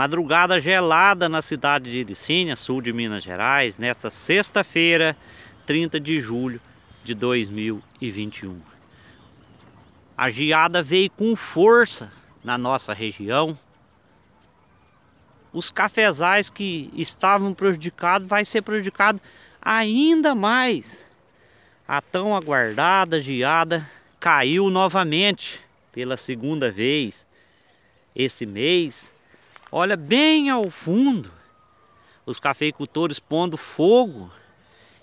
Madrugada gelada na cidade de Ericínia, sul de Minas Gerais, nesta sexta-feira, 30 de julho de 2021. A geada veio com força na nossa região. Os cafezais que estavam prejudicados vai ser prejudicado ainda mais. A tão aguardada geada caiu novamente pela segunda vez esse mês Olha bem ao fundo os cafeicultores pondo fogo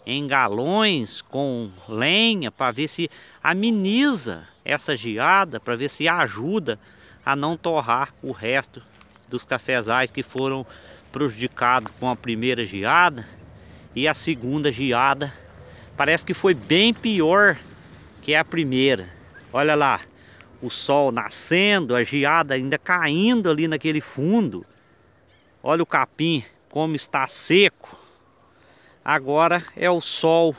em galões com lenha para ver se ameniza essa geada, para ver se ajuda a não torrar o resto dos cafezais que foram prejudicados com a primeira geada e a segunda geada parece que foi bem pior que a primeira. Olha lá, o sol nascendo, a geada ainda caindo ali naquele fundo. Olha o capim como está seco. Agora é o sol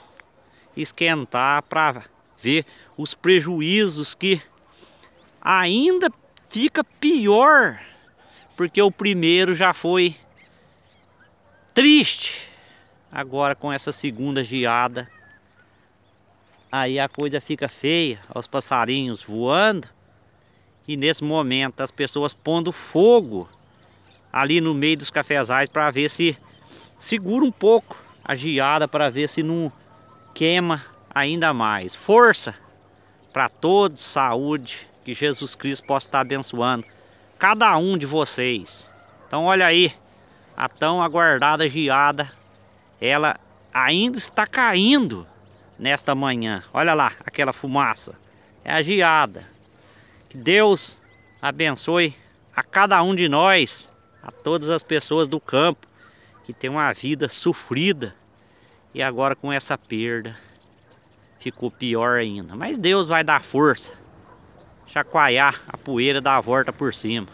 esquentar para ver os prejuízos que ainda fica pior, porque o primeiro já foi triste. Agora com essa segunda geada, aí a coisa fica feia, os passarinhos voando e nesse momento as pessoas pondo fogo ali no meio dos cafezais para ver se segura um pouco a geada para ver se não queima ainda mais. Força para todos, saúde, que Jesus Cristo possa estar abençoando cada um de vocês. Então olha aí, a tão aguardada geada, ela ainda está caindo nesta manhã. Olha lá aquela fumaça, é a geada. Que Deus abençoe a cada um de nós, a todas as pessoas do campo que tem uma vida sofrida e agora com essa perda ficou pior ainda. Mas Deus vai dar força, chacoalhar a poeira, dar a volta por cima.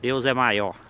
Deus é maior.